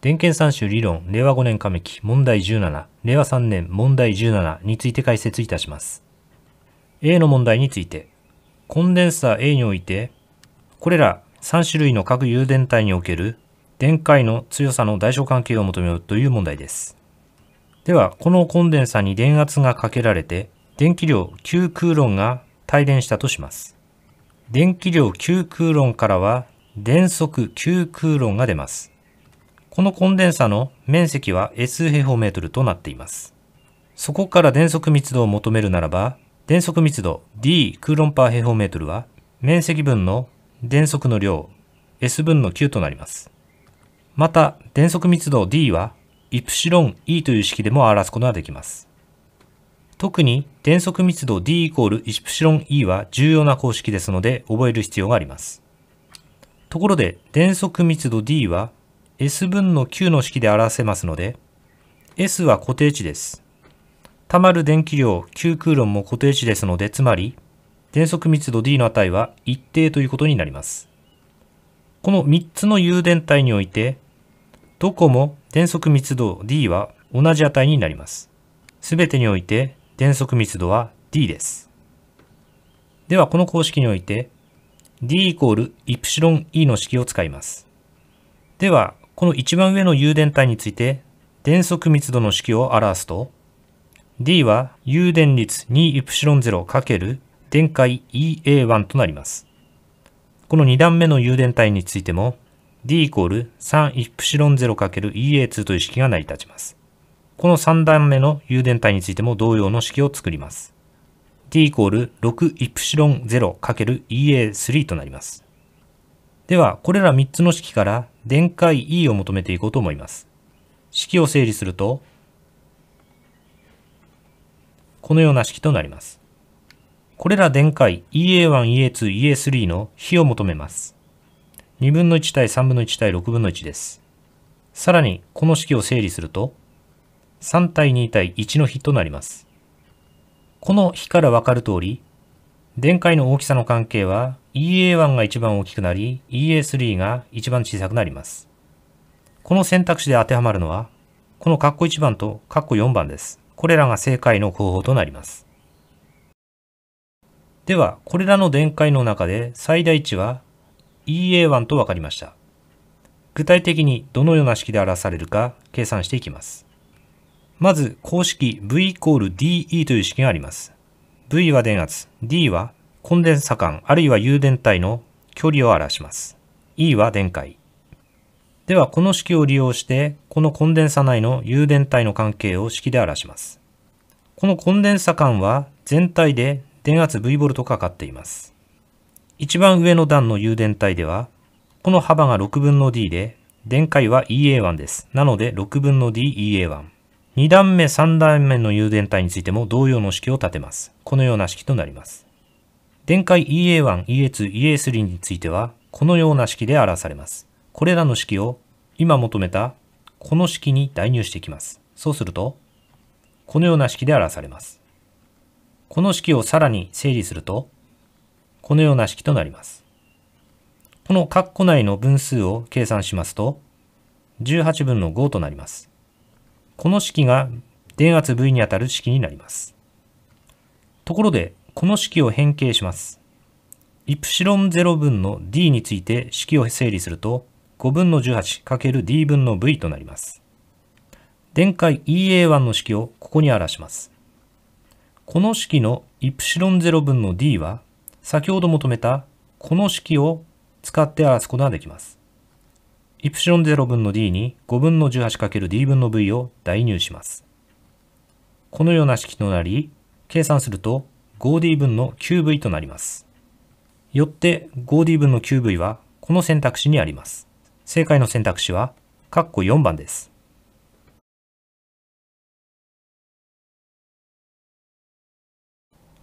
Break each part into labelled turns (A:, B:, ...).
A: 電検三種理論、令和5年亀期、問題17、令和3年問題17について解説いたします。A の問題について、コンデンサー A において、これら3種類の各誘電体における電解の強さの代償関係を求めようという問題です。では、このコンデンサーに電圧がかけられて、電気量9クーロンが帯電したとします。電気量9クーロンからは、電速9クーロンが出ます。このコンデンサの面積は S 平方メートルとなっています。そこから電速密度を求めるならば、電速密度 d クーロンパー平方メートルは面積分の電速の量 S 分の9となります。また、電速密度 d はイプシロン e という式でも表すことができます。特に電速密度 d イコールイプシロン e は重要な公式ですので覚える必要があります。ところで、電速密度 d は S 分の9の式で表せますので、S は固定値です。たまる電気量 Q クーロンも固定値ですので、つまり、電速密度 D の値は一定ということになります。この3つの誘電体において、どこも電速密度 D は同じ値になります。すべてにおいて電速密度は D です。ではこの公式において D イコールイプシロン E の式を使います。ではこの一番上の誘電体について、電速密度の式を表すと、D は誘電率 2ε0× 電解 EA1 となります。この2段目の誘電体についても、D イコール 3ε0×EA2 という式が成り立ちます。この3段目の誘電体についても同様の式を作ります。D イコール 6ε0×EA3 となります。では、これら3つの式から電解 E を求めていこうと思います。式を整理すると、このような式となります。これら電解 EA1、EA2、EA3 の比を求めます。2分の1対3分の1対6分の1です。さらに、この式を整理すると、3対2対1の比となります。この比からわかるとおり、電解の大きさの関係は EA1 が一番大きくなり EA3 が一番小さくなります。この選択肢で当てはまるのは、この括弧1番と括弧4番です。これらが正解の候補となります。では、これらの電解の中で最大値は EA1 と分かりました。具体的にどのような式で表されるか計算していきます。まず公式 V イコール DE という式があります。V は電圧、D はコンデンサ間あるいは誘電体の距離を表します。E は電解。では、この式を利用して、このコンデンサ内の誘電体の関係を式で表します。このコンデンサ間は全体で電圧 V V かかっています。一番上の段の誘電体では、この幅が6分の D で、電解は EA1 です。なので6分の DEA1。2段目、3段目の誘電体についても同様の式を立てます。このような式となります。電解 EA1、EA2、EA3 については、このような式で表されます。これらの式を今求めたこの式に代入していきます。そうすると、このような式で表されます。この式をさらに整理すると、このような式となります。この括弧内の分数を計算しますと、18分の5となります。この式が電圧 V にあたる式になります。ところで、この式を変形します。イプシロン0分の d について式を整理すると、5分の 18×d 分の v となります。電解 EA1 の式をここに表します。この式のイプシロン0分の d は、先ほど求めたこの式を使って表すことができます。イプシロン0分の d に5分の 18×d 分の v を代入します。このような式となり、計算すると 5d 分の 9v となります。よって 5d 分の 9v はこの選択肢にあります。正解の選択肢は、括弧4番です。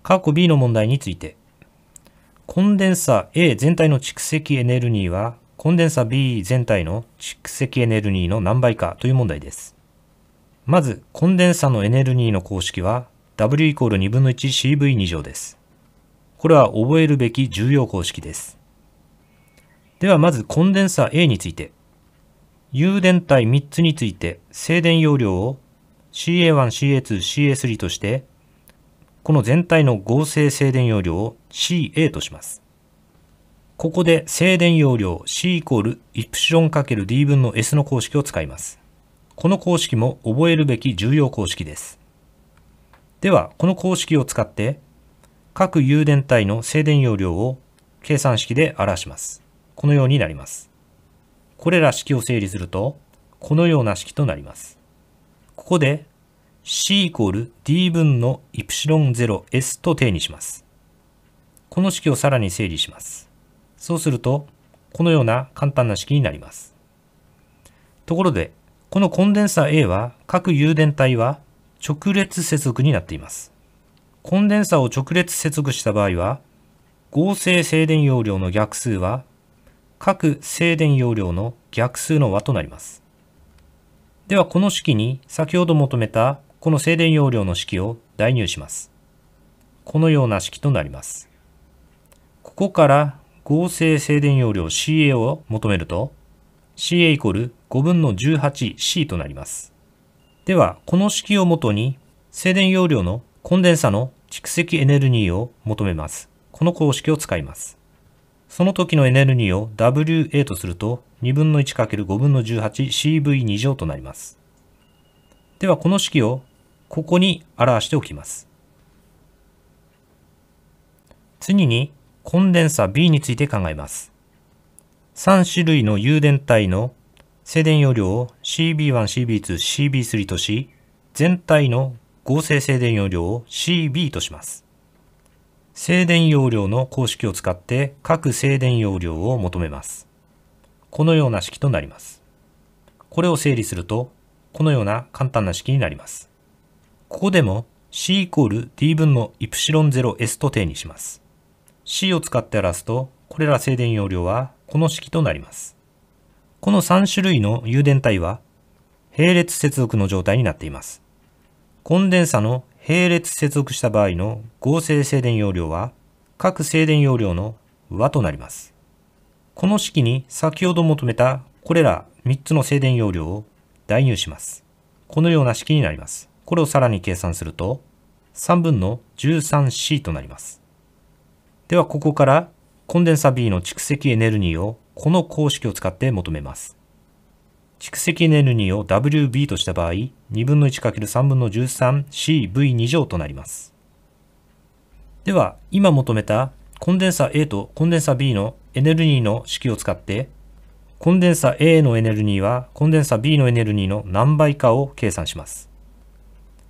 A: 括弧 B の問題について、コンデンサ A 全体の蓄積エネルギーはコンデンサ B 全体の蓄積エネルギーの何倍かという問題です。まず、コンデンサのエネルギーの公式は W イコール2分の 1CV2 乗です。これは覚えるべき重要公式です。ではまずコンデンサ A について。有電体3つについて静電容量を CA1、CA2、CA3 として、この全体の合成静電容量を CA とします。ここで静電容量 C イコール Y×D 分の S の公式を使います。この公式も覚えるべき重要公式です。では、この公式を使って各誘電体の静電容量を計算式で表します。このようになります。これら式を整理すると、このような式となります。ここで C イコール D 分の Y0S と定にします。この式をさらに整理します。そうすると、このような簡単な式になります。ところで、このコンデンサ A は各誘電体は直列接続になっています。コンデンサを直列接続した場合は、合成静電容量の逆数は各静電容量の逆数の和となります。ではこの式に先ほど求めたこの静電容量の式を代入します。このような式となります。ここから合成静電容量 CA を求めると CA イコール5分の 18C となります。では、この式をもとに静電容量のコンデンサの蓄積エネルギーを求めます。この公式を使います。その時のエネルギーを WA とすると2分の 1×5 分の 18CV2 乗となります。ではこの式をここに表しておきます。次にコンデンサ B について考えます。3種類の誘電体の静電容量を CB1、CB2、CB3 とし、全体の合成静電容量を CB とします。静電容量の公式を使って各静電容量を求めます。このような式となります。これを整理すると、このような簡単な式になります。ここでも C イコール D 分のイプシロン 0S と定にします。C を使って表すと、これら静電容量はこの式となります。この3種類の誘電体は、並列接続の状態になっています。コンデンサの並列接続した場合の合成静電容量は、各静電容量の和となります。この式に先ほど求めたこれら3つの静電容量を代入します。このような式になります。これをさらに計算すると、3分の 13C となります。ではここからコンデンサ B の蓄積エネルギーをこの公式を使って求めます。蓄積エネルギーを WB とした場合、2分の 1×3 分の 13CV2 乗となります。では、今求めたコンデンサ A とコンデンサ B のエネルギーの式を使って、コンデンサ A のエネルギーはコンデンサ B のエネルギーの何倍かを計算します。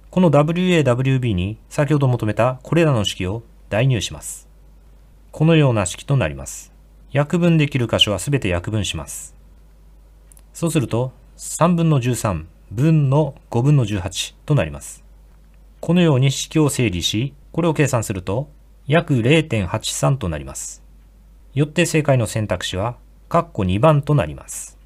A: この WAWB に先ほど求めたこれらの式を代入します。このような式となります。約分できる箇所はすべて約分します。そうすると、3分の13分の5分の18となります。このように式を整理し、これを計算すると、約0.83となります。よって正解の選択肢は、括弧2番となります。